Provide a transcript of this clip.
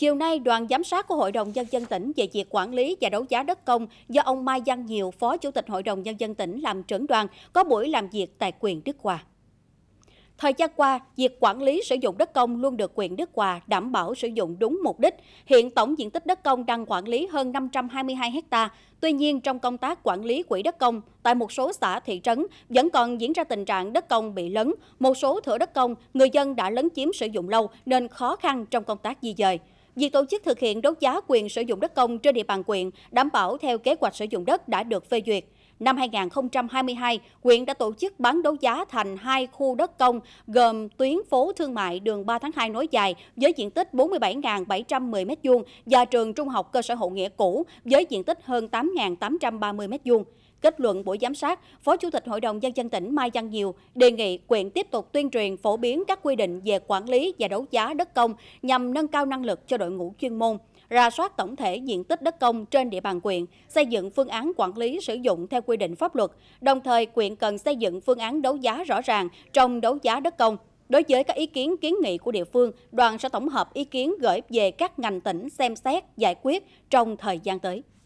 Chiều nay, đoàn giám sát của Hội đồng Nhân dân tỉnh về việc quản lý và đấu giá đất công do ông Mai Văn Nhiều, Phó Chủ tịch Hội đồng Nhân dân tỉnh làm trưởng đoàn, có buổi làm việc tại quyền Đức Hòa. Thời gian qua, việc quản lý sử dụng đất công luôn được quyền Đức Hòa đảm bảo sử dụng đúng mục đích. Hiện tổng diện tích đất công đang quản lý hơn 522 ha. Tuy nhiên, trong công tác quản lý quỹ đất công, tại một số xã thị trấn vẫn còn diễn ra tình trạng đất công bị lấn. Một số thửa đất công, người dân đã lấn chiếm sử dụng lâu nên khó khăn trong công tác di dời. Việc tổ chức thực hiện đấu giá quyền sử dụng đất công trên địa bàn quyện đảm bảo theo kế hoạch sử dụng đất đã được phê duyệt năm 2022, huyện đã tổ chức bán đấu giá thành hai khu đất công gồm tuyến phố thương mại đường 3 tháng 2 nối dài với diện tích 47.710 m2 và trường trung học cơ sở hậu nghĩa cũ với diện tích hơn 8.830 m2. Kết luận buổi giám sát, Phó Chủ tịch Hội đồng Nhân dân tỉnh Mai Văn Nhiều đề nghị quyện tiếp tục tuyên truyền phổ biến các quy định về quản lý và đấu giá đất công nhằm nâng cao năng lực cho đội ngũ chuyên môn ra soát tổng thể diện tích đất công trên địa bàn quyện, xây dựng phương án quản lý sử dụng theo quy định pháp luật. Đồng thời, quyện cần xây dựng phương án đấu giá rõ ràng trong đấu giá đất công. Đối với các ý kiến kiến nghị của địa phương, đoàn sẽ tổng hợp ý kiến gửi về các ngành tỉnh xem xét giải quyết trong thời gian tới.